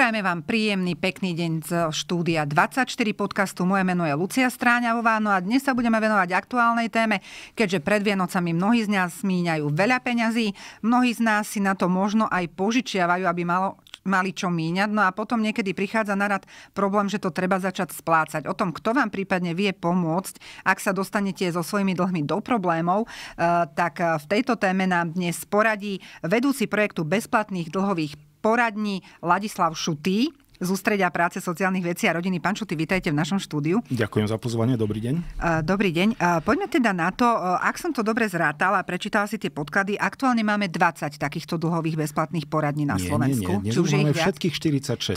Prajeme vám príjemný, pekný deň z štúdia 24 podcastu. Moje meno je Lucia Stráňavová, no a dnes sa budeme venovať aktuálnej téme, keďže pred vienocami, mnohí z nás míňajú veľa peňazí, mnohí z nás si na to možno aj požičiavajú, aby malo mali čo míňať, no a potom niekedy prichádza na rad problém, že to treba začať splácať. O tom, kto vám prípadne vie pomôcť, ak sa dostanete so svojimi dlhmi do problémov, eh, tak v tejto téme nám dnes poradí vedúci projektu bezplatných dlhových poradní Ladislav Šutý, z Ústredia práce, sociálnych vecí a rodiny. Pán Šutý, vitajte v našom štúdiu. Ďakujem za pozvanie, dobrý deň. E, dobrý deň. E, poďme teda na to, e, ak som to dobre zrátala a prečítala si tie podklady, aktuálne máme 20 takýchto dlhových bezplatných poradní na nie, Slovensku. Nie, nie, nie. máme všetkých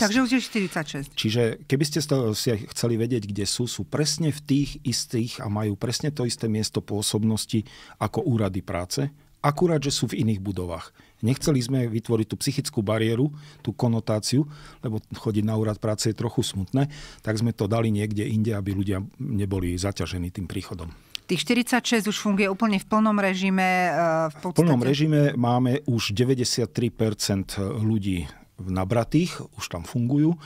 46. Takže už je 46. Čiže keby ste si chceli vedieť, kde sú, sú presne v tých istých a majú presne to isté miesto pôsobnosti ako úrady práce, akurát, že sú v iných budovách. Nechceli sme vytvoriť tú psychickú bariéru, tú konotáciu, lebo chodiť na úrad práce je trochu smutné, tak sme to dali niekde inde, aby ľudia neboli zaťažení tým príchodom. Tých 46 už funguje úplne v plnom režime. E, v, podstate... v plnom režime máme už 93% ľudí nabratých, už tam fungujú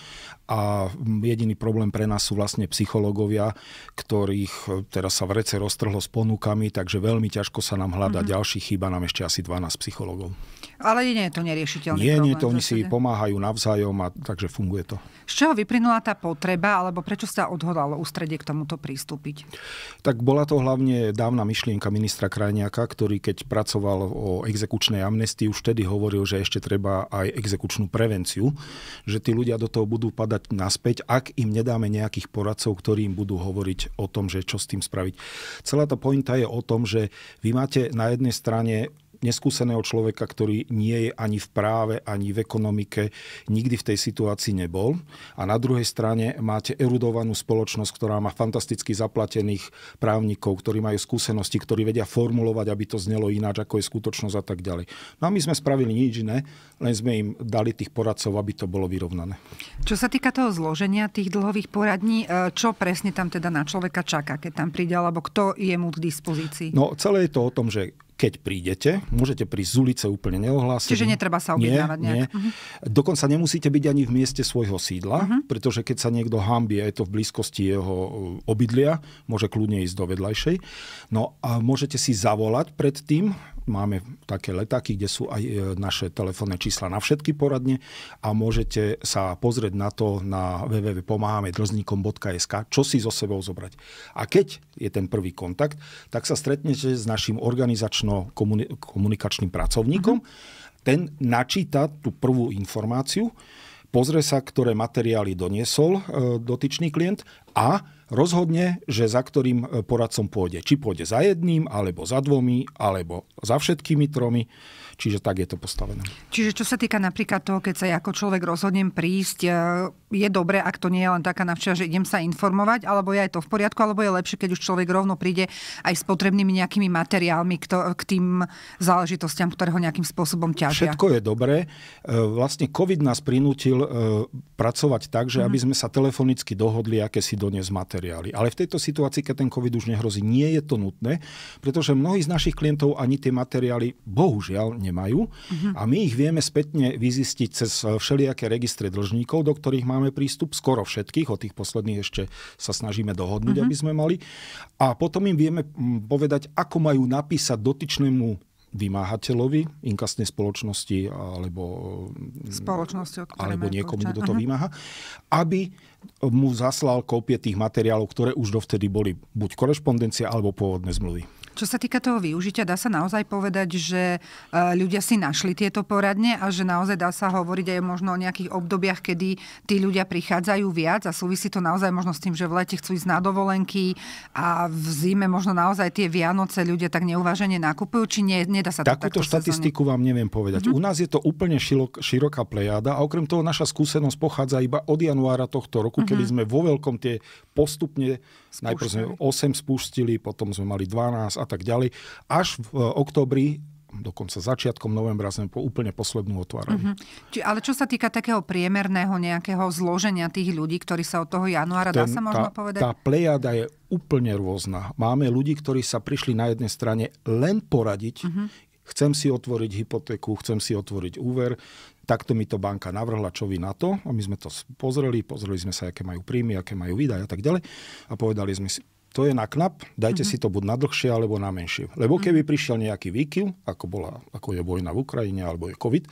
a jediný problém pre nás sú vlastne psychológovia, ktorých e, teraz sa v rece roztrhlo s ponukami, takže veľmi ťažko sa nám hľada mm-hmm. ďalší, chýba nám ešte asi 12 psychológov. Ale nie je to neriešiteľné. nie, Nie, to oni si pomáhajú navzájom a takže funguje to. Z čoho vyplynula tá potreba, alebo prečo sa odhodalo ústredie k tomuto pristúpiť? Tak bola to hlavne dávna myšlienka ministra Krajniaka, ktorý keď pracoval o exekučnej amnestii, už vtedy hovoril, že ešte treba aj exekučnú prevenciu, že tí ľudia do toho budú padať naspäť, ak im nedáme nejakých poradcov, ktorí im budú hovoriť o tom, že čo s tým spraviť. Celá tá pointa je o tom, že vy máte na jednej strane neskúseného človeka, ktorý nie je ani v práve, ani v ekonomike, nikdy v tej situácii nebol. A na druhej strane máte erudovanú spoločnosť, ktorá má fantasticky zaplatených právnikov, ktorí majú skúsenosti, ktorí vedia formulovať, aby to znelo ináč, ako je skutočnosť a tak ďalej. No a my sme spravili nič iné, len sme im dali tých poradcov, aby to bolo vyrovnané. Čo sa týka toho zloženia tých dlhových poradní, e, čo presne tam teda na človeka čaká, keď tam príde, alebo kto je mu k dispozícii? No celé je to o tom, že keď prídete, môžete prísť z ulice úplne neohlásený. Čiže netreba sa objednávať nie, nejak. Nie. Mhm. Dokonca nemusíte byť ani v mieste svojho sídla, uh-huh. pretože keď sa niekto hambí a je to v blízkosti jeho e, obydlia, môže kľudne ísť do vedľajšej. No a môžete si zavolať predtým, Máme také letáky, kde sú aj e, naše telefónne čísla na všetky poradne a môžete sa pozrieť na to na www.pomáhamedlzníkom.sk, čo si so sebou zobrať. A keď je ten prvý kontakt, tak sa stretnete s našim organizačno-komunikačným pracovníkom. Mhm. Ten načíta tú prvú informáciu, pozrie sa, ktoré materiály doniesol e, dotyčný klient a rozhodne, že za ktorým e, poradcom pôjde. Či pôjde za jedným, alebo za dvomi, alebo za všetkými tromi. Čiže tak je to postavené. Čiže čo sa týka napríklad toho, keď sa ja ako človek rozhodnem prísť, e, je dobre, ak to nie je len taká navčia, že idem sa informovať, alebo je aj to v poriadku, alebo je lepšie, keď už človek rovno príde aj s potrebnými nejakými materiálmi k tým záležitostiam, ktoré ho nejakým spôsobom ťažia. Všetko je dobré. E, vlastne COVID nás prinútil e, pracovať tak, že mm-hmm. aby mhm. sme sa telefonicky dohodli, aké si doniesť materiály. Ale v tejto situácii, keď ten COVID už nehrozí, nie je to nutné, pretože mnohí z našich klientov ani tie materiály bohužiaľ nemajú. Uh-huh. A my ich vieme spätne vyzistiť cez e, všelijaké registre dlžníkov, do ktorých máme prístup skoro všetkých, o tých posledných ešte sa snažíme dohodnúť, uh-huh. aby sme mali. A potom im vieme povedať, ako majú napísať dotyčnému vymáhateľovi, inkasnej spoločnosti alebo, e, spoločnosti, alebo niekomu, kto to vymáha, aby mu zaslal kópie tých materiálov, ktoré už dovtedy boli buď korešpondencia alebo pôvodné zmluvy. Čo sa týka toho využitia, dá sa naozaj povedať, že e, ľudia si našli tieto poradne a že naozaj dá sa hovoriť aj možno o nejakých obdobiach, kedy tí ľudia prichádzajú viac a súvisí to naozaj možno s tým, že v lete chcú ísť na dovolenky a v zime možno naozaj tie Vianoce ľudia tak neuvážene nakupujú, či nie, nedá sa to Takúto štatistiku sezóne? vám neviem povedať. Mm-hmm. U nás je to úplne širok, široká plejada a okrem toho naša skúsenosť pochádza iba od januára tohto roku, mm-hmm. kedy mhm. sme vo veľkom tie postupne Spúšťali. Najprv sme 8 spustili, potom sme mali 12 a tak ďalej. Až v e, oktobri dokonca začiatkom novembra sme po úplne poslednú otvárali. Uh-huh. Či, ale čo sa týka takého priemerného nejakého zloženia tých ľudí, ktorí sa od toho januára, Ten, dá sa možno tá, povedať? Tá plejada je úplne rôzna. Máme ľudí, ktorí sa prišli na jednej strane len poradiť. Uh-huh chcem si otvoriť hypotéku, chcem si otvoriť úver, takto mi to banka navrhla, čo vy na to. A my sme to pozreli, pozreli sme sa, aké majú príjmy, aké majú výdaje a tak ďalej. A povedali sme si, to je na knap, dajte mm-hmm. si to buď na dlhšie alebo na menšie. Lebo keby mhm. prišiel nejaký výkyv, ako, bola, ako je vojna v Ukrajine alebo je COVID,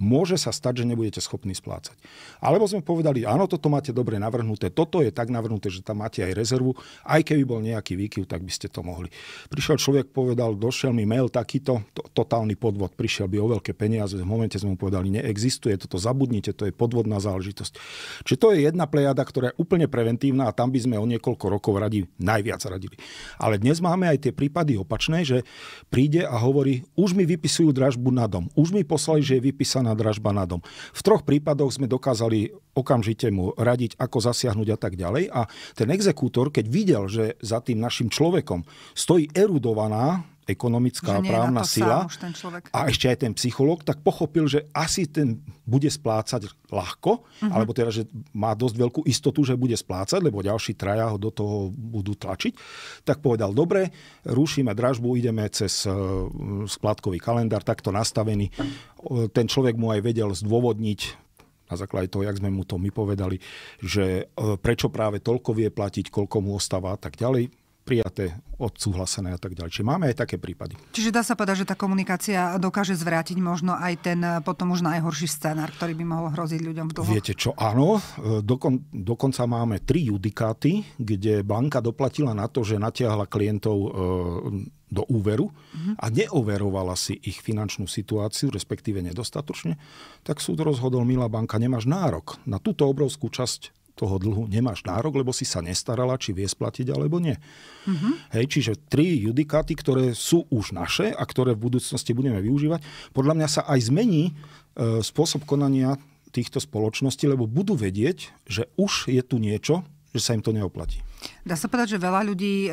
môže sa stať, že nebudete schopní splácať. Alebo sme povedali, áno, toto máte dobre navrhnuté, toto je tak navrhnuté, že tam máte aj rezervu, aj keby bol nejaký výkyv, tak by ste to mohli. Prišiel človek, povedal, došiel mi mail takýto, to, totálny podvod, prišiel by o veľké peniaze, v momente sme mu povedali, neexistuje, toto zabudnite, to je podvodná záležitosť. Čiže to je jedna plejada, ktorá je úplne preventívna a tam by sme o niekoľko rokov radi, najviac radili. Ale dnes máme aj tie prípady opačné, že príde a hovorí, už mi vypisujú dražbu na dom, už mi poslali, že je vypísaná páchaná dražba na dom. V troch prípadoch sme dokázali okamžite mu radiť, ako zasiahnuť a tak ďalej. A ten exekútor, keď videl, že za tým našim človekom stojí erudovaná ekonomická že právna sila a ešte aj ten psychológ, tak pochopil, že asi ten bude splácať ľahko, uh-huh. alebo teda, že má dosť veľkú istotu, že bude splácať, lebo ďalší traja ho do toho budú tlačiť, tak povedal, dobre, rušíme dražbu, ideme cez e, splátkový kalendár, takto nastavený. Ten človek mu aj vedel zdôvodniť na základe toho, jak sme mu to my povedali, že e, prečo práve toľko vie platiť, koľko mu ostáva a tak ďalej prijaté, odsúhlasené a tak ďalej. Čiže máme aj také prípady. Čiže dá sa povedať, že tá komunikácia dokáže zvrátiť možno aj ten eh, potom už najhorší scenár, ktorý by mohol hroziť ľuďom v dlhoch. Viete čo, áno. Eh, dokon, dokonca máme tri judikáty, kde banka doplatila na to, že natiahla klientov eh, do úveru mhm. a neoverovala si ich finančnú situáciu, respektíve nedostatočne, tak súd rozhodol, milá banka, nemáš nárok na túto obrovskú časť toho dlhu nemáš nárok, lebo si sa nestarala, či vie splatiť alebo nie. Uh-huh. Hej, čiže tri judikáty, ktoré sú už naše a ktoré v budúcnosti budeme využívať, podľa mňa sa aj zmení e, spôsob konania týchto spoločností, lebo budú vedieť, že už je tu niečo, že sa im to neoplatí. Dá sa povedať, že veľa ľudí e,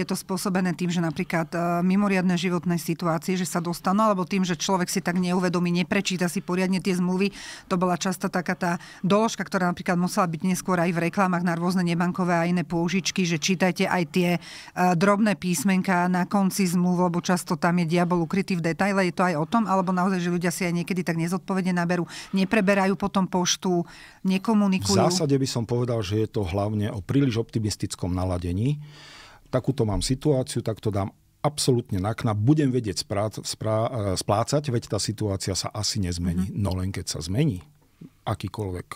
je to spôsobené tým, že napríklad e, mimoriadne životné situácie, že sa dostanú, alebo tým, že človek si tak neuvedomí, neprečíta si poriadne tie zmluvy. To bola často taká tá doložka, ktorá napríklad musela byť neskôr aj v reklamách na rôzne nebankové a iné pôžičky, že čítajte aj tie e, drobné písmenka na konci zmluv, lebo často tam je diabol ukrytý v detaile. Je to aj o tom, alebo naozaj, že ľudia si aj niekedy tak nezodpovedne naberú, nepreberajú potom poštu, nekomunikujú. V zásade by som povedal, že je to hlavne o príliš optimistickom optimistickom naladení. Takúto mám situáciu, tak to dám absolútne na knap, budem vedieť sprác, sprá, eh, splácať, veď tá situácia sa asi nezmení. Mm-hmm. No len keď sa zmení akýkoľvek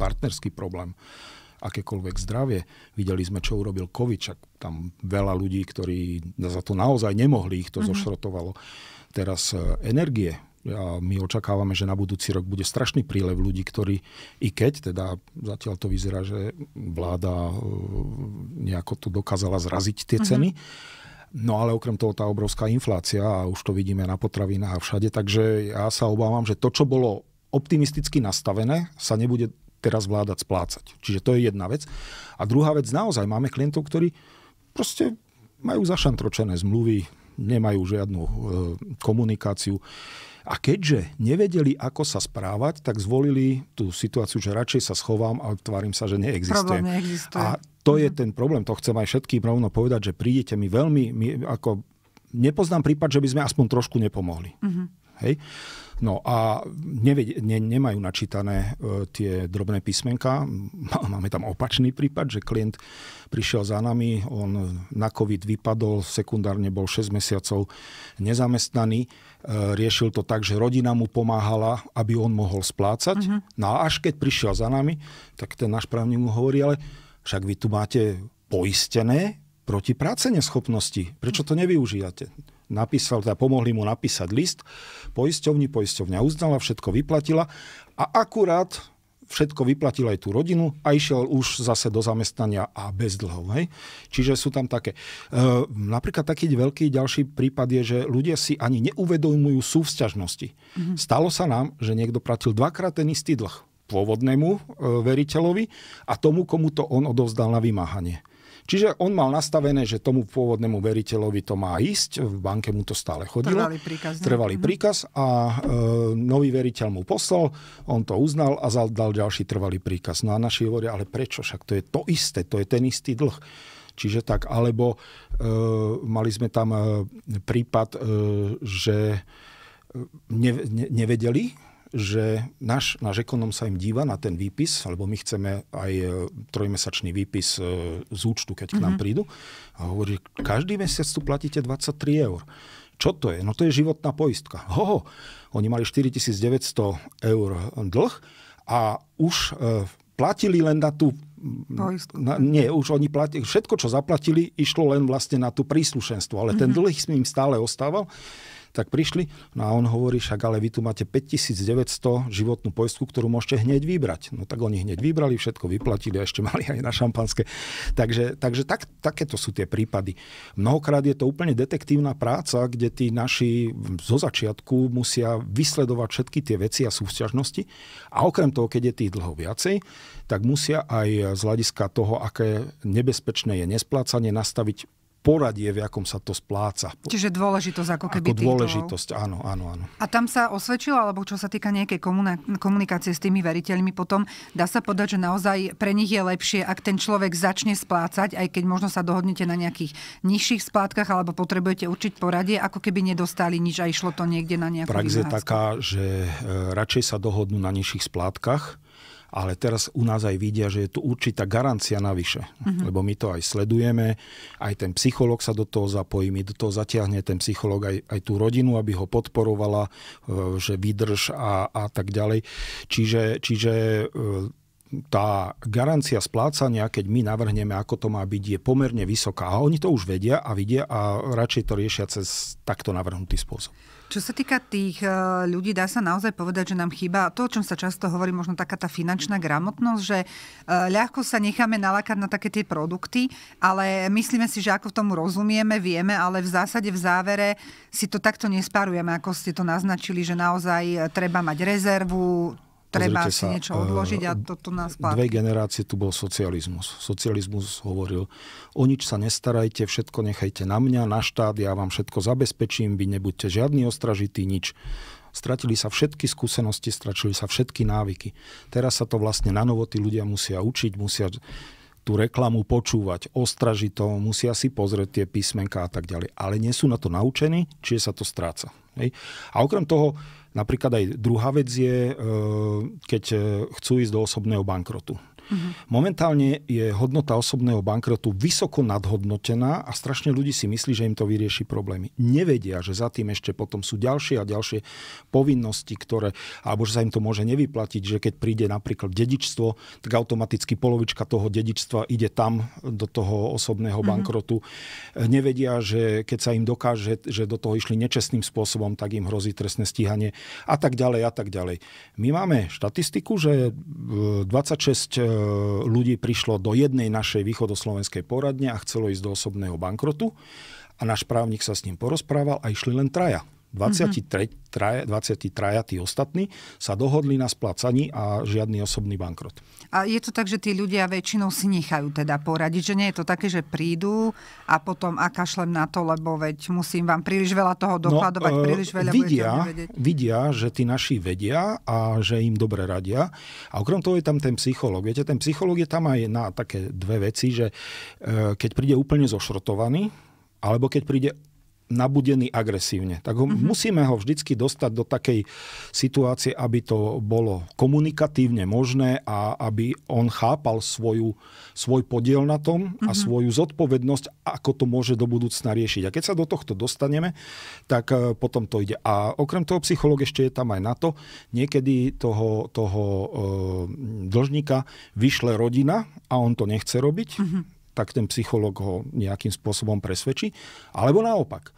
partnerský problém, akékoľvek zdravie. Videli sme, čo urobil COVID, čak tam veľa ľudí, ktorí za to naozaj nemohli, ich to mm-hmm. zošrotovalo. Teraz eh, energie, a my očakávame, že na budúci rok bude strašný prílev ľudí, ktorí, i keď teda zatiaľ to vyzerá, že vláda e, nejako tu dokázala zraziť tie mhm. ceny, uh-huh. No ale okrem toho tá obrovská inflácia a už to vidíme na potravinách a všade, takže ja sa obávam, že to, čo bolo optimisticky nastavené, sa nebude teraz vládať splácať. Čiže to je jedna vec. A druhá vec, naozaj máme klientov, ktorí proste majú zašantročené zmluvy, nemajú žiadnu e, komunikáciu. A keďže nevedeli, ako sa správať, tak zvolili tú situáciu, že radšej sa schovám a tvárim sa, že neexistuje. neexistuje. A to je mhm. ten problém. To chcem aj všetkým rovno povedať, že prídete mi veľmi, my, ako nepoznám prípad, že by sme aspoň trošku nepomohli. Uh-huh. Hej? No a nevie, ne- nemajú načítané e, tie drobné písmenka. Máme tam opačný prípad, že klient prišiel za nami, on na COVID vypadol, sekundárne bol 6 mesiacov nezamestnaný Eh, riešil to tak, že rodina mu pomáhala, aby on mohol splácať. Uh-huh. No a až keď prišiel za nami, tak ten náš právnik mu hovorí, ale však vy tu máte poistené proti práce neschopnosti. Prečo to nevyužívate? Napísal, teda pomohli mu napísať list, poisťovni, poisťovňa uznala, všetko vyplatila a akurát všetko vyplatil aj tú rodinu a išiel už zase do zamestnania a bez dlhov. Hej? Čiže sú tam také. E, napríklad taký veľký ďalší prípad je, že ľudia si ani neuvedomujú súvzťažnosti. Mm-hmm. Stalo sa nám, že niekto platil dvakrát ten istý dlh pôvodnému e, veriteľovi a tomu, komu to on odovzdal na vymáhanie. Čiže on mal nastavené, že tomu pôvodnému veriteľovi to má ísť, v banke mu to stále chodilo. Trvalý príkaz. Ne? Trvalý mm-hmm. príkaz a e, nový veriteľ mu poslal, on to uznal a dal ďalší trvalý príkaz. No a naši hovoria, ale prečo? Však to je to isté, to je ten istý dlh. Čiže tak, alebo e, mali sme tam e, prípad, e, že e, ne, ne, nevedeli, že náš, náš ekonom sa im díva na ten výpis, alebo my chceme aj e, trojmesačný výpis e, z účtu, keď mm-hmm. k nám mhm. prídu, a hovorí, každý mesiac tu platíte 23 eur. Čo to je? No to je životná poistka. Hoho, oni mali 4900 eur dlh a už e, platili len na tú Na, nie, už oni platili, všetko, čo zaplatili, išlo len vlastne na tú príslušenstvo, ale ten mm-hmm. dlh im stále ostával. Tak prišli, no a on hovorí, však ale vy tu máte 5900 životnú poistku, ktorú môžete hneď vybrať. No tak oni hneď vybrali, všetko vyplatili a ešte mali aj na šampanské. Takže, takže tak, takéto sú tie prípady. Mnohokrát je to úplne detektívna práca, kde tí naši zo začiatku musia vysledovať všetky tie veci a súťažnosti. A okrem toho, keď je tých dlho viacej, tak musia aj z hľadiska toho, aké nebezpečné je nesplácanie, nastaviť poradie, v akom sa to spláca. Čiže dôležitosť ako keby ako dôležitosť, týdol. áno, áno, áno. A tam sa osvedčilo, alebo čo sa týka nejakej komunikácie s tými veriteľmi potom, dá sa povedať, že naozaj pre nich je lepšie, ak ten človek začne splácať, aj keď možno sa dohodnete na nejakých nižších splátkach, alebo potrebujete určiť poradie, ako keby nedostali nič a išlo to niekde na nejakú Prax je taká, že e, radšej sa dohodnú na nižších splátkach, ale teraz u nás aj vidia, že je tu určitá garancia navyše, uh-huh. lebo my to aj sledujeme, aj ten psychológ sa do toho zapojí, my do toho zatiahne ten psychológ aj, aj tú rodinu, aby ho podporovala, e, že vydrž a, a tak ďalej. Čiže, čiže e, tá garancia splácania, keď my navrhneme, ako to má byť, je pomerne vysoká. A oni to už vedia a vidia a radšej to riešia cez takto navrhnutý spôsob. Čo sa týka tých eh, ľudí, dá sa naozaj povedať, že nám chýba to, o čom sa často hovorí, možno taká tá finančná gramotnosť, že eh, ľahko sa necháme nalakať na také tie produkty, ale myslíme si, že ako tomu rozumieme, vieme, ale v zásade v závere si to takto nespárujeme, ako ste to naznačili, že naozaj eh, treba mať rezervu, treba si sa, niečo eh, odložiť a to, to nás platí. Dve generácie tu bol socializmus. Socializmus hovoril, o nič sa nestarajte, všetko nechajte na mňa, na štát, ja vám všetko zabezpečím, vy nebuďte žiadny ostražitý, nič. Stratili sa všetky skúsenosti, stratili sa všetky návyky. Teraz sa to vlastne na novo tí ľudia musia učiť, musia tú reklamu počúvať ostražito, musia si pozrieť tie písmenka a tak ďalej. Ale nie sú na to naučení, čiže sa to stráca. Hej. A okrem toho, Napríklad aj druhá vec je, e, keď e, chcú ísť do osobného bankrotu. Mm-hmm. Momentálne je hodnota osobného bankrotu vysoko nadhodnotená a strašne ľudí si myslí, že im to vyrieši problémy. Nevedia, že za tým ešte potom sú ďalšie a ďalšie povinnosti, ktoré, alebo že sa im to môže nevyplatiť, že keď príde napríklad dedičstvo, tak automaticky polovička toho dedičstva ide tam do toho osobného mm-hmm. bankrotu. Nevedia, že keď sa im dokáže, že do toho išli nečestným spôsobom, tak im hrozí trestné stíhanie a tak ďalej a tak ďalej. My máme štatistiku, že 26 e, E, ľudí prišlo do jednej našej východoslovenskej poradne a chcelo ísť do osobného bankrotu a náš právnik sa s ním porozprával a išli len traja. 23, traja, 23 tí ostatní sa dohodli na splácaní a žiadny osobný bankrot. A je to tak, že tí ľudia väčšinou si nechajú teda poradiť, že nie je to také, že prídu a potom a kašlem na to, lebo veď musím vám príliš veľa toho no, dokladovať, no, príliš veľa vidia, vidia, že tí naši vedia a že im dobre radia. A okrem toho je tam ten psychológ. Viete, ten psychológ je tam aj na také dve veci, že e, keď príde úplne zošrotovaný, alebo keď príde nabudený agresívne. Tak ho, uh-huh. musíme ho vždycky dostať do takej situácie, aby to bolo komunikatívne možné a aby on chápal svoju, svoj podiel na tom uh-huh. a mhm. svoju zodpovednosť, ako to môže do budúcna riešiť. A keď sa do tohto dostaneme, tak e, potom to ide. A okrem toho psychológ ešte je tam aj na to, niekedy toho, toho e, dlžníka vyšle rodina a on to nechce robiť. Uh-huh tak ten psychológ ho nejakým spôsobom presvedčí. Alebo naopak,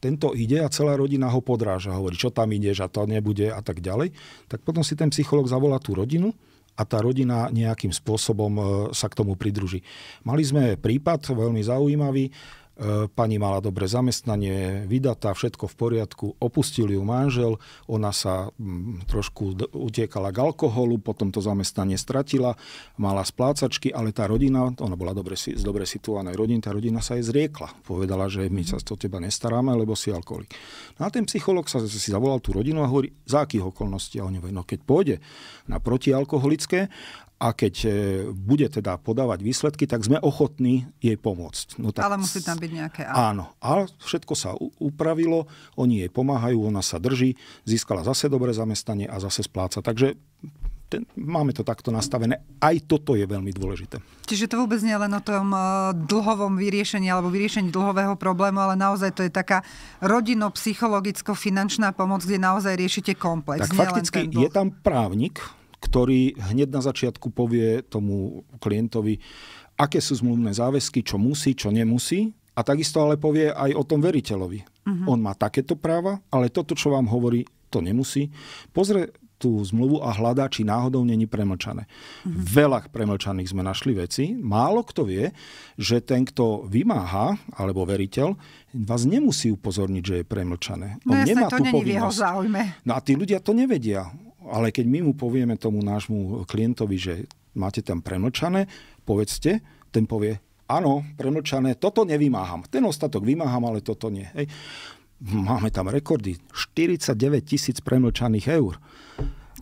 tento ide a celá rodina ho podráža, hovorí, čo tam ideš a to nebude a tak ďalej, tak potom si ten psychológ zavolá tú rodinu a tá rodina nejakým spôsobom e, sa k tomu pridruží. Mali sme prípad veľmi zaujímavý, E, pani mala dobré zamestnanie, vydatá, všetko v poriadku, opustil ju manžel, ona sa mm, trošku utiekala k alkoholu, potom to zamestnanie stratila, mala splácačky, ale tá rodina, ona bola dobre, z dobre situovanej rodiny, tá rodina sa jej zriekla. Povedala, že my sa o teba nestaráme, lebo si alkoholik. No a ten psycholog sa si zavolal tú rodinu a hovorí, za akých okolností? A oni hovorí, no keď pôjde na protialkoholické a keď e, bude teda podávať výsledky, tak sme ochotní jej pomôcť. No tak, ale musí tam byť nejaké Áno, ale všetko sa upravilo, oni jej pomáhajú, ona sa drží, získala zase dobré zamestnanie a zase spláca. Takže ten, máme to takto nastavené. Aj toto je veľmi dôležité. Čiže to vôbec nie len o tom e, dlhovom vyriešení alebo vyriešení dlhového problému, ale naozaj to je taká rodino-psychologicko-finančná pomoc, kde naozaj riešite komplex. Tak fakticky je tam právnik, ktorý hneď na začiatku povie tomu klientovi, aké sú zmluvné záväzky, čo musí, čo nemusí. A takisto ale povie aj o tom veriteľovi. Uh-huh. On má takéto práva, ale toto, čo vám hovorí, to nemusí. Pozrie tú zmluvu a hľadá, či náhodou není premlčané. Uh-huh. Veľa premlčaných sme našli veci. Málo kto vie, že ten, kto vymáha, alebo veriteľ, vás nemusí upozorniť, že je premlčané. No On jasne, nemá to tú není povinnosť. v jeho záujme. No a tí ľudia to nevedia. Ale keď my mu povieme tomu nášmu klientovi, že máte tam premlčané, povedzte, ten povie, áno, premlčané, toto nevymáham. Ten ostatok vymáham, ale toto nie. Hej. Máme tam rekordy, 49 tisíc premlčaných eur.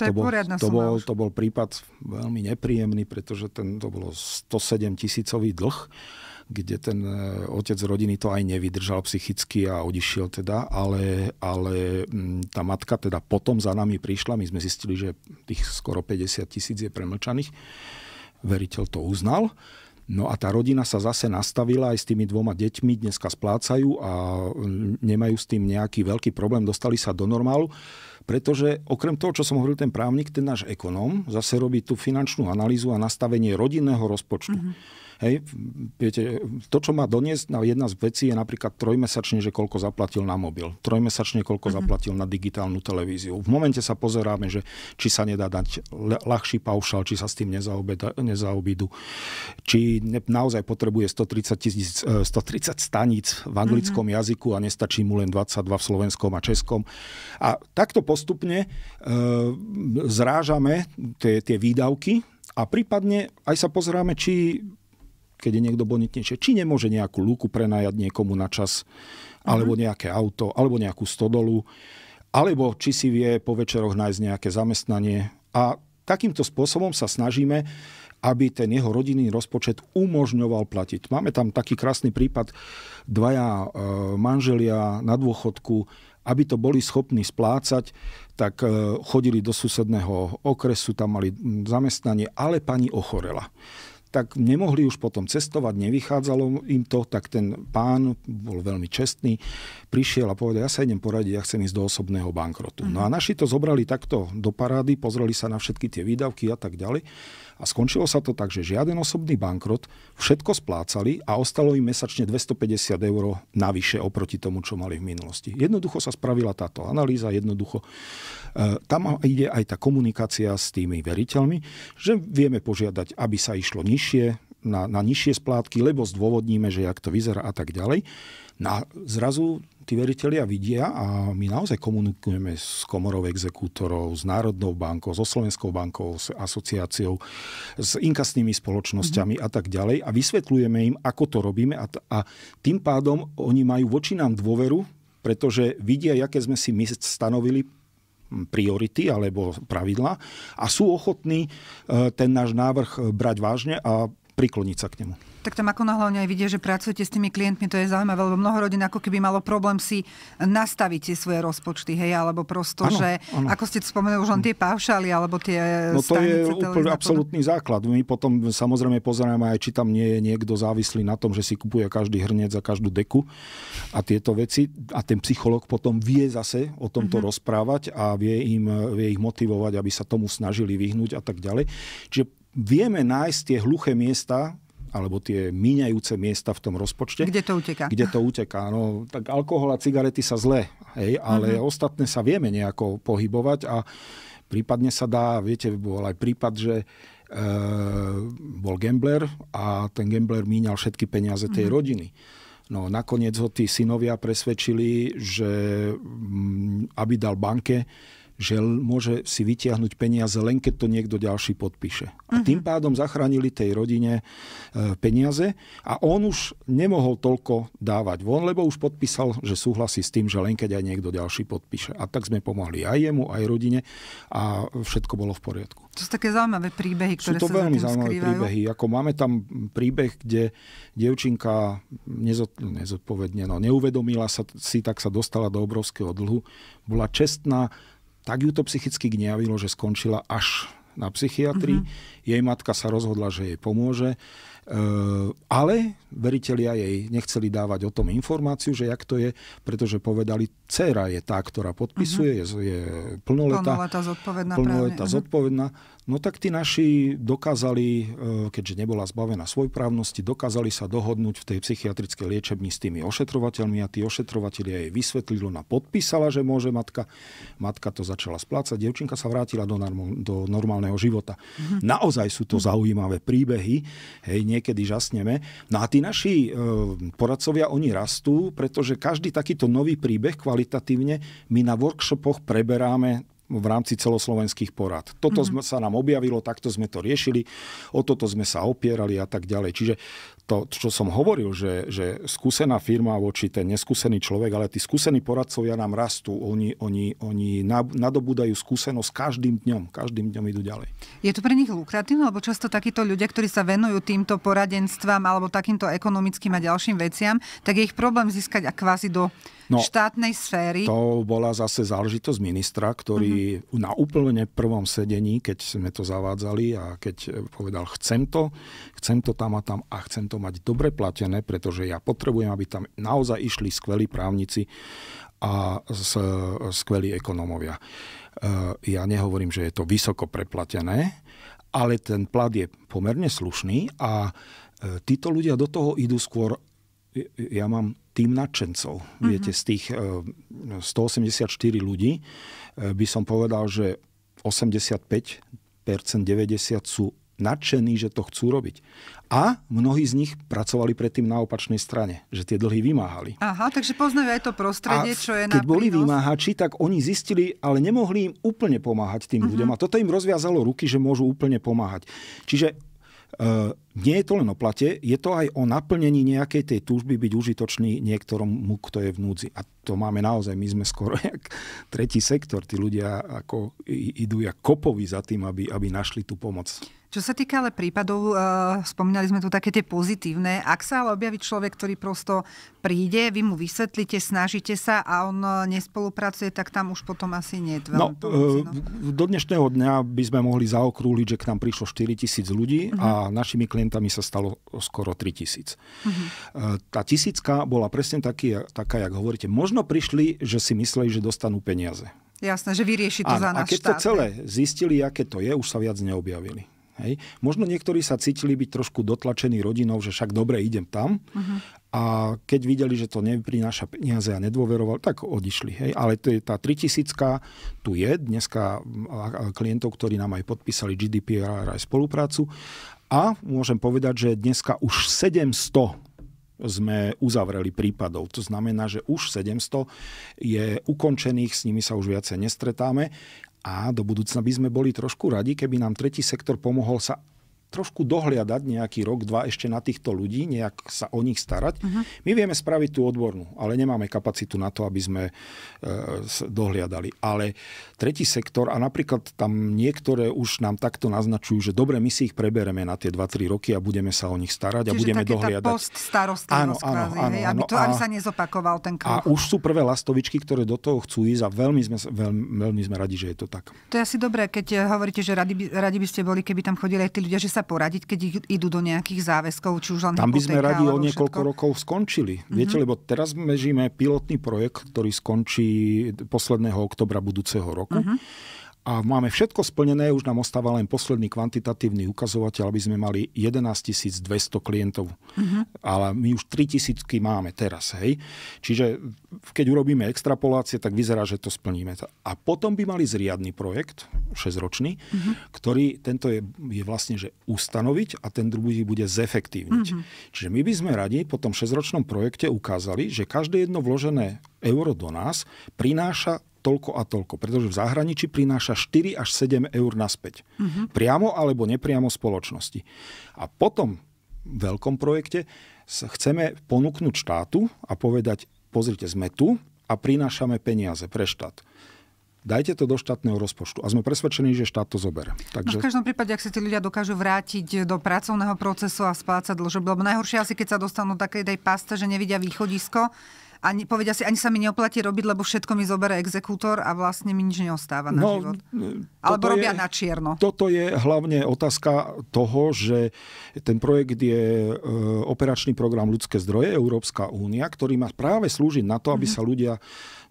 To, to, je bol, to, bol, to bol prípad veľmi nepríjemný, pretože ten, to bolo 107 tisícový dlh kde ten e, otec rodiny to aj nevydržal psychicky a odišiel teda, ale, ale mm, tá matka teda potom za nami prišla, my sme zistili, že tých skoro 50 tisíc je premlčaných, veriteľ to uznal, No a tá rodina sa zase nastavila aj s tými dvoma deťmi, dneska splácajú a mm, nemajú s tým nejaký veľký problém, dostali sa do normálu, pretože okrem toho, čo som hovoril, ten právnik, ten náš ekonóm, zase robí tú finančnú analýzu a nastavenie rodinného rozpočtu. Mm-hmm Hej, viete, to, čo má doniesť na jedna z vecí je napríklad trojmesačne, že koľko zaplatil na mobil, trojmesačne, koľko uh-huh. zaplatil na digitálnu televíziu. V momente sa pozeráme, že či sa nedá dať ľahší paušal, či sa s tým nezaobídu, či ne, naozaj potrebuje 130, tisíc, 130 e, staníc v anglickom uh-huh. jazyku a nestačí mu len 22 v slovenskom a českom. A takto postupne e, zrážame tie, tie výdavky a prípadne aj sa pozeráme, či keď je niekto bonitnejšie, či nemôže nejakú lúku prenajať niekomu na čas, alebo mhm. nejaké auto, alebo nejakú stodolu, alebo či si vie po večeroch nájsť nejaké zamestnanie. A takýmto spôsobom sa snažíme aby ten jeho rodinný rozpočet umožňoval platiť. Máme tam taký krásny prípad, dvaja e, manželia na dôchodku, aby to boli schopní splácať, tak e, chodili do susedného okresu, tam mali zamestnanie, ale pani ochorela tak nemohli už potom cestovať, nevychádzalo im to, tak ten pán bol veľmi čestný, prišiel a povedal, ja sa idem poradiť, ja chcem ísť do osobného bankrotu. No a mhm. naši to zobrali takto do parády, pozreli sa na všetky tie výdavky a tak ďalej a skončilo sa to tak, že žiaden osobný bankrot, všetko splácali a ostalo im mesačne 250 eur navyše oproti tomu, čo mali v minulosti. Jednoducho sa spravila táto analýza, jednoducho. E, tam ide aj tá komunikácia s tými veriteľmi, že vieme požiadať, aby sa išlo nižšie, na, na nižšie splátky, lebo zdôvodníme, že jak to vyzerá a tak ďalej na, zrazu tí veriteľia vidia a my naozaj komunikujeme s komorou exekútorov, s Národnou bankou, so Slovenskou bankou, s asociáciou, s inkasnými spoločnosťami mm-hmm. a tak ďalej a vysvetľujeme im, ako to robíme a, t- a tým pádom oni majú voči nám dôveru, pretože vidia, aké sme si my stanovili hm, priority alebo pravidla a sú ochotní eh, ten náš návrh brať vážne a prikloniť sa k nemu tak tam ako nahlavne aj vidie, že pracujete s tými klientmi, to je zaujímavé, lebo mnoho rodín ako keby malo problém si nastaviť tie svoje rozpočty, hej, alebo prosto, ano, že ano. ako ste spomenuli, už len tie pavšaly, alebo tie No to je úplne absolútny základ. My potom samozrejme pozeráme aj, či tam nie je niekto závislý na tom, že si kupuje každý hrniec a každú deku a tieto veci. A ten psycholog potom vie zase o tomto mm-hmm. rozprávať a vie, im, vie ich motivovať, aby sa tomu snažili vyhnúť a tak ďalej. Čiže vieme nájsť tie hluché miesta alebo tie míňajúce miesta v tom rozpočte. Kde to uteká. Kde to uteká. No, tak alkohol a cigarety sa zle, hej, ale uh-huh. ostatné sa vieme nejako pohybovať a prípadne sa dá, viete, bol aj prípad, že e, bol gambler a ten gambler míňal všetky peniaze tej uh-huh. rodiny. No nakoniec ho tí synovia presvedčili, že mm, aby dal banke že môže si vytiahnuť peniaze len keď to niekto ďalší podpíše. A mhm. tým pádom zachránili tej rodine e, peniaze a on už nemohol toľko dávať von, lebo už podpísal, že súhlasí s tým, že len keď aj niekto ďalší podpíše. A tak sme pomohli aj jemu, aj rodine a všetko bolo v poriadku. To sú také zaujímavé príbehy, ktoré sú to veľmi sa veľmi zaujímavé skrývajú. príbehy. Ako máme tam príbeh, kde dievčinka nezod, nezodpovedne, no, neuvedomila sa si, tak sa dostala do obrovského dlhu. Bola čestná, tak ju to psychicky gňavilo, že skončila až na psychiatrii. Mm-hmm. Jej matka sa rozhodla, že jej pomôže, e, ale veriteľia jej nechceli dávať o tom informáciu, že jak to je, pretože povedali, dcéra je tá, ktorá podpisuje, uh-huh. je, je plnoletá, plnoletá zodpovedná. Plnoletá právne. Mhm. zodpovedná. No tak tí naši dokázali, e, keďže nebola zbavená svojprávnosti, dokázali sa dohodnúť v tej psychiatrickej liečebni s tými ošetrovateľmi a tí ošetrovateľia jej vysvetlili, ona podpísala, že môže matka. Matka to začala splácať, dievčinka sa vrátila do, norm- do normálneho života. Uh-huh. Naozaj naozaj sú to zaujímavé príbehy, hej, niekedy žasneme. No a tí naši e, poradcovia, oni rastú, pretože každý takýto nový príbeh kvalitatívne my na workshopoch preberáme v rámci celoslovenských porad. Toto mm-hmm. sa nám objavilo, takto sme to riešili, o toto sme sa opierali a tak ďalej. Čiže to, čo som hovoril, že, že skúsená firma voči ten neskúsený človek, ale tí skúsení poradcovia nám rastú, oni, oni, oni nadobúdajú skúsenosť každým dňom, každým dňom idú ďalej. Je to pre nich lukratívne, lebo často takíto ľudia, ktorí sa venujú týmto poradenstvám alebo takýmto ekonomickým a ďalším veciam, tak je ich problém získať a kvázi do no, štátnej sféry. To bola zase záležitosť ministra, ktorý uh-huh. na úplne prvom sedení, keď sme to zavádzali a keď povedal, chcem to, chcem to tam a tam a chcem to mať dobre platené, pretože ja potrebujem, aby tam naozaj išli skvelí právnici a skvelí ekonómovia. E, ja nehovorím, že je to vysoko preplatené, ale ten plat je pomerne slušný a e, títo ľudia do toho idú skôr ja mám tým nadšencov. Uh-huh. Viete, z tých 184 e, ľudí e, by som povedal, že 85%, 90% sú nadšení, že to chcú robiť. A mnohí z nich pracovali predtým na opačnej strane, že tie dlhy vymáhali. Aha, takže poznajú aj to prostredie, a čo je na Keď boli vymáhači, tak oni zistili, ale nemohli im úplne pomáhať tým uh-huh. ľuďom. A toto im rozviazalo ruky, že môžu úplne pomáhať. Čiže E, nie je to len o plate, je to aj o naplnení nejakej tej túžby byť užitočný niektorom, kto je v núdzi. A to máme naozaj, my sme skoro jak tretí sektor. Tí ľudia ako idú ja kopovi za tým, aby, aby našli tú pomoc. Čo sa týka ale prípadov, eh, spomínali sme tu také tie pozitívne. Ak sa ale objaví človek, ktorý prosto príde, vy mu vysvetlíte, snažíte sa a on eh, nespolupracuje, tak tam už potom asi nie je no, eh, pomoci, no. Do dnešného dňa by sme mohli zaokrúliť, že k nám prišlo 4 tisíc ľudí uh-huh. a mhm. našimi klientami sa stalo skoro 3 tisíc. Uh-huh. Mhm. Tá tisícka bola presne taký, taká, jak hovoríte. Možno prišli, že si mysleli, že dostanú peniaze. Jasné, že vyrieši to Áno, za náš A keď štát, to celé zistili, aké to je, už sa viac neobjavili. Hej. Možno niektorí sa cítili byť trošku dotlačení rodinou, že však dobre, idem tam. Uh-huh. A keď videli, že to neprináša peniaze a nedôveroval, tak odišli. Hej. Ale to je tá 3000 tu je dneska klientov, ktorí nám aj podpísali GDPR aj spoluprácu. A môžem povedať, že dneska už 700 sme uzavreli prípadov. To znamená, že už 700 je ukončených, s nimi sa už viacej nestretáme a do budúcna by sme boli trošku radi, keby nám tretí sektor pomohol sa trošku dohliadať nejaký rok, dva ešte na týchto ľudí, nejak sa o nich starať. Uh-huh. My vieme spraviť tú odbornú, ale nemáme kapacitu na to, aby sme e, dohliadali. Ale tretí sektor, a napríklad tam niektoré už nám takto naznačujú, že dobre, my si ich prebereme na tie 2-3 roky a budeme sa o nich starať Čiže a budeme dohliadať. Čiže poststarostlivosť áno, áno, kvázi, áno, áno, aby, to, a, aby sa nezopakoval ten kruh. A už sú prvé lastovičky, ktoré do toho chcú ísť a veľmi sme, veľmi, veľmi sme radi, že je to tak. To je asi dobré, keď eh, hovoríte, že radi by, radi by ste boli, keby tam chodili aj tí ľudia, že sa poradiť, keď idú do nejakých záväzkov, či už len Tam by sme radi o niekoľko všetko. rokov skončili. Mm-hmm. Viete, lebo teraz mežíme pilotný projekt, ktorý skončí posledného oktobra budúceho roku. Mm-hmm a máme všetko splnené, už nám ostáva len posledný kvantitatívny ukazovateľ, aby sme mali 11 200 klientov. Uh-huh. Ale my už 3000 máme teraz, hej. Čiže keď urobíme extrapolácie, tak vyzerá, že to splníme. A potom by mali zriadný projekt, 6-ročný, uh-huh. Mhm. ktorý tento je, je vlastne, že ustanoviť a ten druhý bude zefektívniť. Uh-huh. Čiže my by sme radi po tom 6-ročnom projekte ukázali, že každé jedno vložené euro do nás prináša toľko a toľko, pretože v zahraničí prináša 4 až 7 eur naspäť. Uh-huh. Priamo alebo nepriamo spoločnosti. A potom v veľkom projekte chceme ponúknuť štátu a povedať, pozrite, sme tu a prinášame peniaze pre štát dajte to do štátneho rozpočtu. A sme presvedčení, že štát to zoberie. Takže... No v každom prípade, ak sa tí ľudia dokážu vrátiť do pracovného procesu a splácať dlžoby, lebo najhoršie asi, keď sa dostanú do takej tej paste, že nevidia východisko, ne, povedia si, ani sa mi neoplatí robiť, lebo všetko mi zoberie exekútor a vlastne mi nič neostáva na no, život. Alebo robia je, na čierno. Toto je hlavne otázka toho, že ten projekt je e, operačný program ľudské zdroje Európska únia, ktorý má práve slúžiť na to, aby mm-hmm. sa ľudia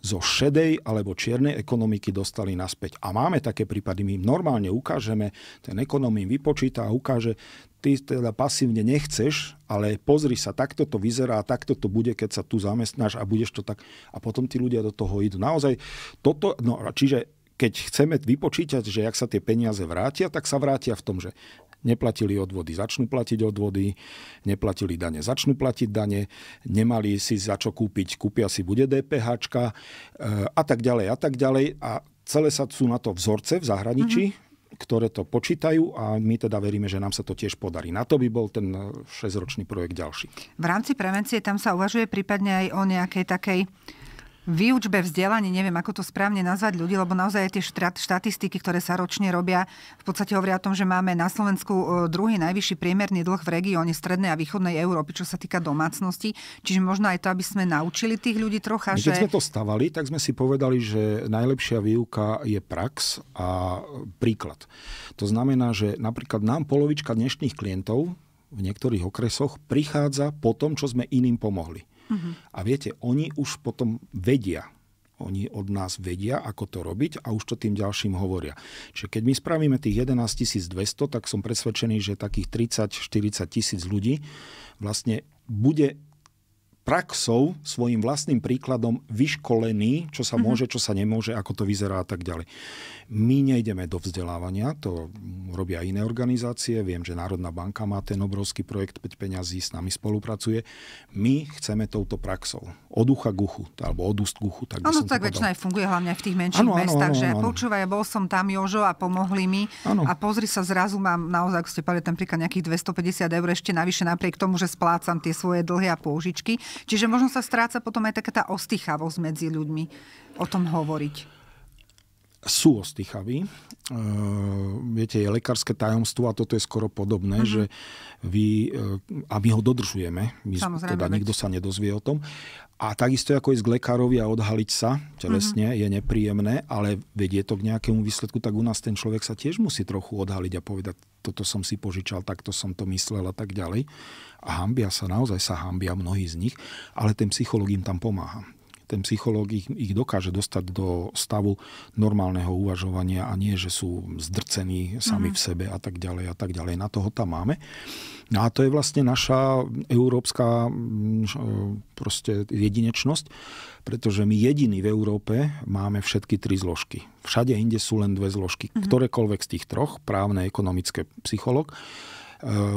zo šedej alebo čiernej ekonomiky dostali naspäť. A máme také prípady, my im normálne ukážeme, ten ekonomín vypočíta a ukáže, ty teda pasívne nechceš, ale pozri sa, takto to vyzerá, takto to bude, keď sa tu zamestnáš a budeš to tak. A potom tí ľudia do toho idú. Naozaj toto, no čiže keď chceme vypočítať, že ak sa tie peniaze vrátia, tak sa vrátia v tom, že neplatili odvody, začnú platiť odvody, neplatili dane, začnú platiť dane, nemali si za čo kúpiť, kúpia si bude DPH e, a tak ďalej a tak ďalej. A celé sa sú na to vzorce v zahraničí, mm-hmm ktoré to počítajú a my teda veríme, že nám sa to tiež podarí. Na to by bol ten 6-ročný projekt ďalší. V rámci prevencie tam sa uvažuje prípadne aj o nejakej takej výučbe, vzdelaní, neviem ako to správne nazvať ľudí, lebo naozaj tie štatistiky, ktoré sa ročne robia, v podstate hovoria o tom, že máme na Slovensku e, druhý najvyšší priemerný dlh v regióne Strednej a Východnej Európy, čo sa týka domácnosti. Čiže možno aj to, aby sme naučili tých ľudí trocha. Keď že... sme to stavali, tak sme si povedali, že najlepšia výuka je prax a príklad. To znamená, že napríklad nám polovička dnešných klientov v niektorých okresoch prichádza po tom, čo sme iným pomohli. Uh-huh. A viete, oni už potom vedia, oni od nás vedia, ako to robiť a už to tým ďalším hovoria. Čiže keď my spravíme tých 11 200, tak som presvedčený, že takých 30-40 tisíc ľudí vlastne bude praxou, svojim vlastným príkladom vyškolený, čo sa mhm. môže, čo sa nemôže, ako to vyzerá a tak ďalej. My nejdeme do vzdelávania, to robia iné organizácie. Viem, že Národná banka má ten obrovský projekt 5 peňazí, s nami spolupracuje. My chceme touto praxou. Od ucha k uchu, alebo od úst k uchu. Tak ano, tak väčšina aj funguje, hlavne v tých menších ano, mestách, ano, ano, že ano. počúvaj, bol som tam, Jožo, a pomohli mi. Ano. A pozri sa, zrazu mám naozaj, ako ste povedali, tam príklad nejakých 250 eur ešte navyše napriek tomu, že splácam tie svoje dlhy a pôžičky Čiže možno sa stráca potom aj taká tá ostýchavosť medzi ľuďmi o tom hovoriť sú ostýchaví. E, viete, je lekárske tajomstvo a toto je skoro podobné, mm-hmm. že vy, e, a my ho dodržujeme, my, Samozrejme, teda veď. nikto sa nedozvie o tom. A takisto ako ísť k lekárovi a odhaliť sa telesne mm-hmm. je nepríjemné, ale vedie to k nejakému výsledku, tak u nás ten človek sa tiež musí trochu odhaliť a povedať, toto som si požičal, takto som to myslel a tak ďalej. A hambia sa, naozaj sa hambia mnohí z nich, ale ten psychológ im tam pomáha ten psychológ ich, ich dokáže dostať do stavu normálneho uvažovania a nie, že sú zdrcení sami mm. v sebe a tak ďalej a tak ďalej. Na toho tam máme. No a to je vlastne naša európska mm, e, proste jedinečnosť, pretože my jediní v Európe máme všetky tri zložky. Všade inde sú len dve zložky. Mm-hmm. Ktorékoľvek z tých troch, právne, ekonomické, psycholog, e,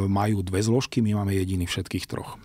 majú dve zložky, my máme jediný všetkých troch.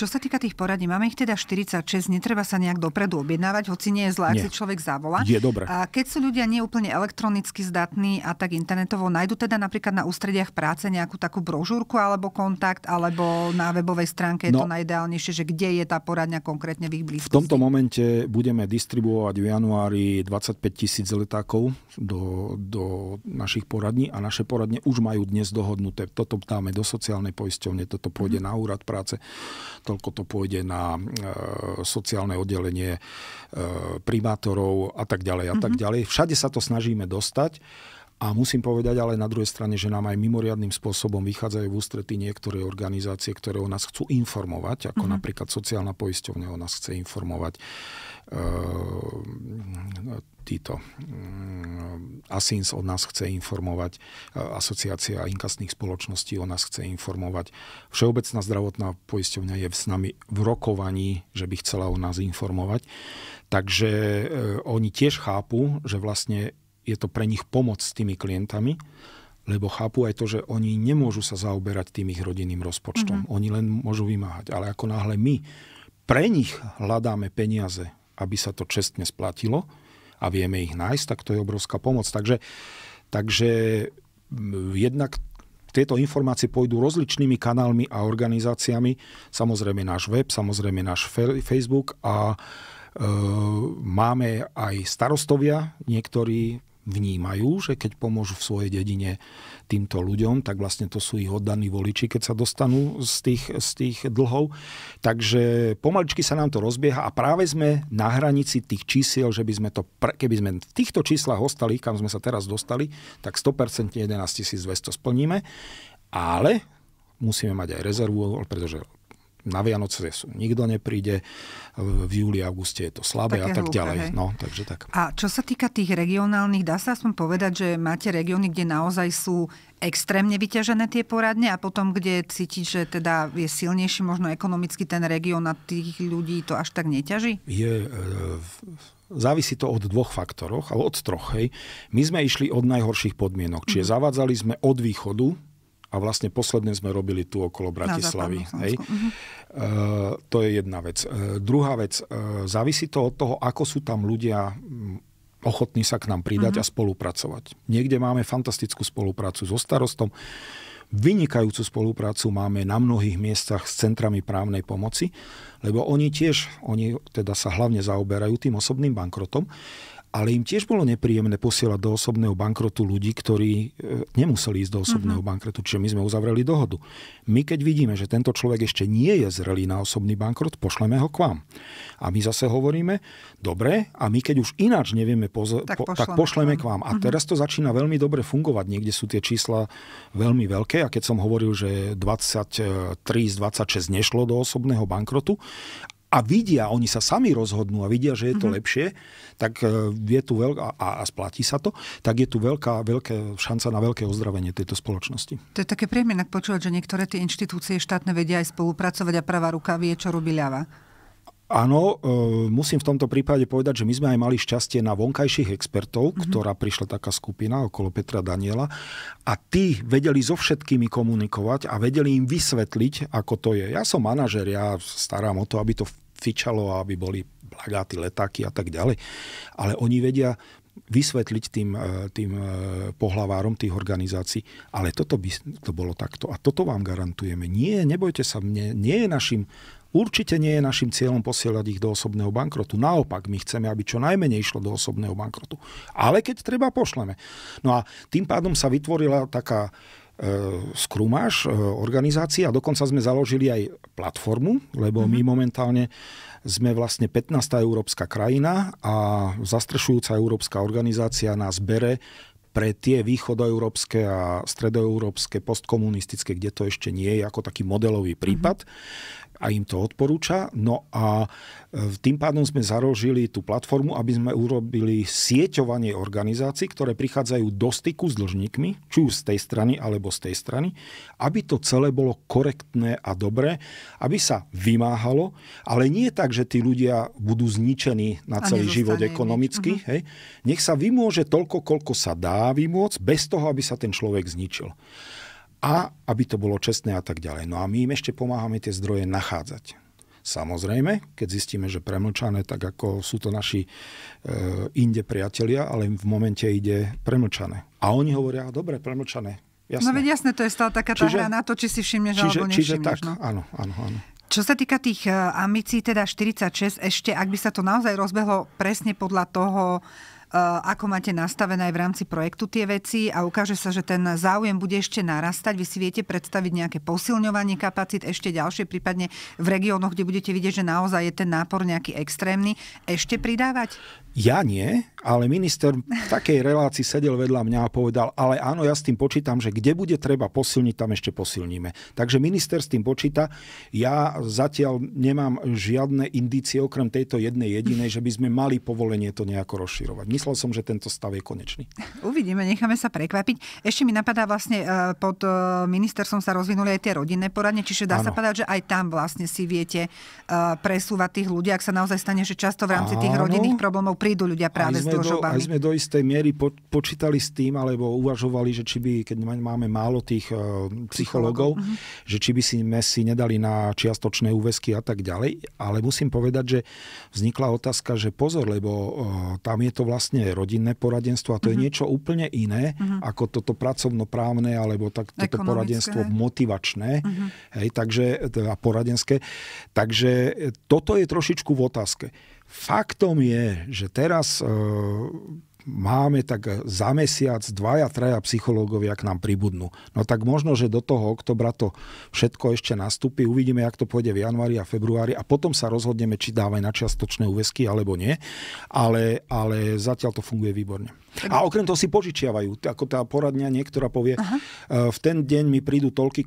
Čo sa týka tých poradí, máme ich teda 46, netreba sa nejak dopredu objednávať, hoci nie je zlá, ak si človek zavolá. Je dobré. A keď sú ľudia neúplne elektronicky zdatní a tak internetovo, nájdu teda napríklad na ústrediach práce nejakú takú brožúrku alebo kontakt, alebo na webovej stránke no, je to no. najideálnejšie, že kde je tá poradňa konkrétne v ich blízkosti. V tomto momente budeme distribuovať v januári 25 tisíc letákov do, do našich poradní a naše poradne už majú dnes dohodnuté. Toto dáme do sociálnej poisťovne, toto pôjde mm. na úrad práce toľko to pôjde na e, sociálne oddelenie e, primátorov a tak ďalej a tak mhm. ďalej. Všade sa to snažíme dostať a musím povedať ale na druhej strane, že nám aj mimoriadným spôsobom vychádzajú v ústrety niektoré organizácie, ktoré o nás chcú informovať, ako mm-hmm. napríklad sociálna poisťovňa o nás chce informovať. Uh, títo. Mm, Asins od nás chce informovať, eh, asociácia inkasných spoločností o nás chce informovať. Všeobecná zdravotná poisťovňa je s nami v rokovaní, že by chcela o nás informovať. Takže eh, oni tiež chápu, že vlastne je to pre nich pomoc s tými klientami, lebo chápu aj to, že oni nemôžu sa zaoberať tým ich rodinným rozpočtom. Mm-hmm. Oni len môžu vymáhať. Ale ako náhle my pre nich hľadáme peniaze, aby sa to čestne splatilo a vieme ich nájsť, tak to je obrovská pomoc. Takže, takže jednak tieto informácie pôjdu rozličnými kanálmi a organizáciami. Samozrejme náš web, samozrejme náš Facebook a e, máme aj starostovia, niektorí vnímajú, že keď pomôžu v svojej dedine týmto ľuďom, tak vlastne to sú ich oddaní voliči, keď sa dostanú z tých, z tých dlhov. Takže pomaličky sa nám to rozbieha a práve sme na hranici tých čísiel, že by sme to, keby sme v týchto číslach ostali, kam sme sa teraz dostali, tak 100% 11 200 splníme. Ale musíme mať aj rezervu, pretože na Vianoce nikto nepríde, v júli, auguste je to slabé Také a tak hlúpe, ďalej. No, takže tak. A čo sa týka tých regionálnych, dá sa aspoň povedať, že máte regióny, kde naozaj sú extrémne vyťažené tie poradne a potom, kde cítiť, že teda je silnejší možno ekonomicky ten región a tých ľudí to až tak neťaží? Je, e, závisí to od dvoch faktorov, ale od troch. Hej. My sme išli od najhorších podmienok, čiže mhm. zavádzali sme od východu, a vlastne posledne sme robili tu okolo Bratislavy. hej. Uh-huh. Uh, to je jedna vec. Uh, druhá vec, uh, závisí to od toho, ako sú tam ľudia mm, ochotní sa k nám pridať uh-huh. a spolupracovať. Niekde máme fantastickú spoluprácu so starostom, vynikajúcu spoluprácu máme na mnohých miestach s centrami právnej pomoci, lebo oni tiež, oni teda sa hlavne zaoberajú tým osobným bankrotom, ale im tiež bolo nepríjemné posielať do osobného bankrotu ľudí, ktorí e, nemuseli ísť do mhm. osobného uh-huh. bankrotu, čiže my sme uzavreli dohodu. My keď vidíme, že tento človek ešte nie je zrelý na osobný bankrot, pošleme ho k vám. A my zase hovoríme, dobre, a my keď už ináč nevieme, poz- tak, po- pošleme, tak pošleme k vám. A uh-huh. teraz to začína veľmi dobre fungovať, niekde sú tie čísla veľmi veľké a keď som hovoril, že 23 z 26 nešlo do osobného bankrotu a vidia, oni sa sami rozhodnú a vidia, že je to mm-hmm. lepšie, tak je tu veľká, a, a splatí sa to, tak je tu veľká, veľká šanca na veľké ozdravenie tejto spoločnosti. To je také príjemné počúvať, že niektoré tie inštitúcie štátne vedia aj spolupracovať a pravá ruka vie, čo robí ľava. Áno, e, musím v tomto prípade povedať, že my sme aj mali šťastie na vonkajších expertov, mm-hmm. ktorá prišla taká skupina okolo Petra Daniela a tí vedeli so všetkými komunikovať a vedeli im vysvetliť, ako to je. Ja som manažer, ja starám o to, aby to fičalo a aby boli plagáty, letáky a tak ďalej. Ale oni vedia vysvetliť tým, e, tým e, pohlavárom tých organizácií, ale toto by to bolo takto. A toto vám garantujeme. Nie, nebojte sa, mne, nie je našim Určite nie je našim cieľom posielať ich do osobného bankrotu. Naopak, my chceme, aby čo najmenej išlo do osobného bankrotu. Ale keď treba, pošleme. No a tým pádom sa vytvorila taká e, skrumáž e, organizácií a dokonca sme založili aj platformu, lebo my mhm. momentálne sme vlastne 15. európska krajina a zastrešujúca európska organizácia nás bere pre tie východoeurópske a stredoeurópske postkomunistické, kde to ešte nie je ako taký modelový prípad. Mm-hmm a im to odporúča. No a e, tým pádom sme zarožili tú platformu, aby sme urobili sieťovanie organizácií, ktoré prichádzajú do styku s dlžníkmi, či už z tej strany alebo z tej strany, aby to celé bolo korektné a dobré, aby sa vymáhalo, ale nie tak, že tí ľudia budú zničení na celý život ekonomicky. Mhm. Hej. Nech sa vymôže toľko, koľko sa dá vymôcť, bez toho, aby sa ten človek zničil a aby to bolo čestné a tak ďalej. No a my im ešte pomáhame tie zdroje nachádzať. Samozrejme, keď zistíme, že premlčané, tak ako sú to naši e, inde priatelia, ale v momente ide premlčané. A oni hovoria, dobre, premlčané. Jasné. No veď jasné, to je stále taká tá hra na to, či si všimneš čiže, alebo nevšimneš. Čiže tak, no? áno, áno, áno. Čo sa týka tých e, ambícií, teda 46, ešte ak by sa to naozaj rozbehlo presne podľa toho, Eh, ako máte nastavené aj v rámci projektu tie veci a ukáže sa, že ten záujem bude ešte narastať. Vy si viete predstaviť nejaké posilňovanie kapacít, ešte ďalšie, prípadne v regiónoch, kde budete vidieť, že naozaj je ten nápor nejaký extrémny, ešte pridávať? Ja nie, ale minister v takej relácii sedel vedľa mňa a povedal, ale áno, ja s tým počítam, že kde bude treba posilniť, tam ešte posilníme. Takže minister s tým počíta. Ja zatiaľ nemám žiadne indície okrem tejto jednej jedinej, že by sme mali povolenie to nejako rozširovať. My myslel som, že tento stav je konečný. Uvidíme, necháme sa prekvapiť. Ešte mi napadá vlastne, e, pod e, ministerstvom sa rozvinuli aj tie rodinné poradne, čiže dá ano. sa povedať, že aj tam vlastne si viete e, presúvať tých ľudí, ak sa naozaj stane, že často v rámci ano. tých rodinných problémov prídu ľudia práve s dlžobami. Aj sme do istej miery po, počítali s tým, alebo uvažovali, že či by, keď máme málo tých uh, psychológov, uh-huh. Mhm. že či by si si nedali na čiastočné úvesky a tak ďalej. Ale musím povedať, že vznikla otázka, že pozor, lebo uh, tam je to vlastne vlastne rodinné poradenstvo a to mm-hmm. je mhm. niečo úplne iné mm-hmm. ako toto pracovnoprávne alebo tak, toto Ekonomické. poradenstvo motivačné mm-hmm. hej, takže, a teda poradenské. Takže e, toto je trošičku v otázke. Faktom je, že teraz e, máme tak za mesiac dvaja, traja psychológovia k nám pribudnú. No tak možno, že do toho oktobra to všetko ešte nastúpi. Uvidíme, jak to pôjde v januári a februári a potom sa rozhodneme, či dávať na čiastočné úvesky alebo nie. Ale, ale zatiaľ to funguje výborne. A okrem toho si požičiavajú. Ako tá poradňa niektorá povie, Aha. E, v ten deň mi prídu toľky e,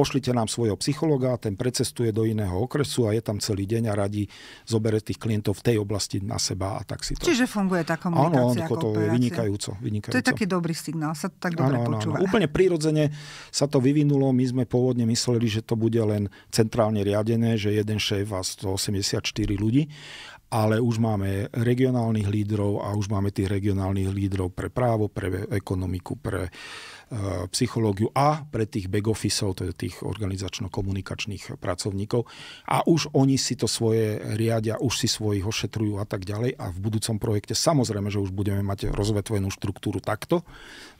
pošlite nám svojho psychologa, ten precestuje do iného okresu a je tam celý deň a radí zobere tých klientov v tej oblasti na seba a tak si to... Čiže funguje tá komunikácia Áno, to je vynikajúco, vynikajúco. To je taký dobrý signál, sa to tak dobre áno, počúva. Áno, Úplne prirodzene sa to vyvinulo, my sme pôvodne mysleli, že to bude len centrálne riadené, že jeden šéf a 184 ľudí, ale už máme regionálnych lídrov a už máme tých regionálnych lídrov pre právo, pre ekonomiku, pre Eh, psychológiu a pre tých back officeov, teda tých organizačno-komunikačných pracovníkov. A už oni si to svoje riadia, už si svojich ošetrujú a tak ďalej. A v budúcom projekte samozrejme, že už budeme mať rozvetvenú štruktúru takto.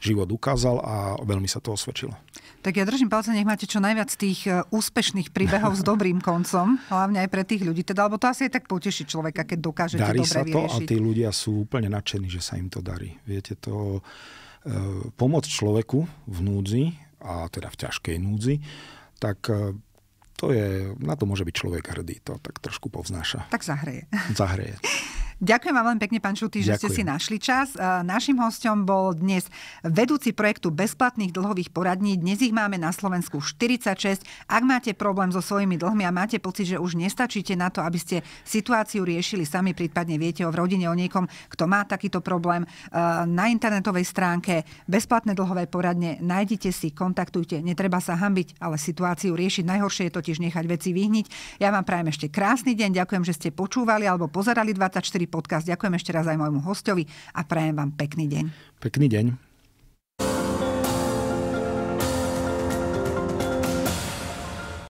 Život ukázal a veľmi sa to osvedčilo. Tak ja držím palce, nech máte čo najviac tých eh, úspešných príbehov s dobrým koncom, hlavne aj pre tých ľudí. Teda, alebo to asi aj tak poteší človeka, keď dokážete Darí dobre sa to vyriešiť. a tí ľudia sú úplne nadšení, že sa im to darí. Viete, to E, pomoc človeku v núdzi, a teda v ťažkej núdzi, tak e, to je, na to môže byť človek hrdý, to tak trošku povznáša. Tak zahreje. Zahreje. Ďakujem vám veľmi pekne, pán Šutý, že ste si našli čas. E, našim hostom bol dnes vedúci projektu bezplatných dlhových poradní. Dnes ich máme na Slovensku 46. Ak máte problém so svojimi dlhmi a máte pocit, že už nestačíte na to, aby ste situáciu riešili sami, prípadne viete o v rodine o niekom, kto má takýto problém, e, na internetovej stránke bezplatné dlhové poradne nájdite si, kontaktujte. Netreba sa hambiť, ale situáciu riešiť. Najhoršie je totiž nechať veci vyhniť. Ja vám prajem ešte krásny deň. Ďakujem, že ste počúvali alebo pozerali 24 podcast. Ďakujem ešte raz aj môjmu hostovi a prajem vám pekný deň. Pekný deň.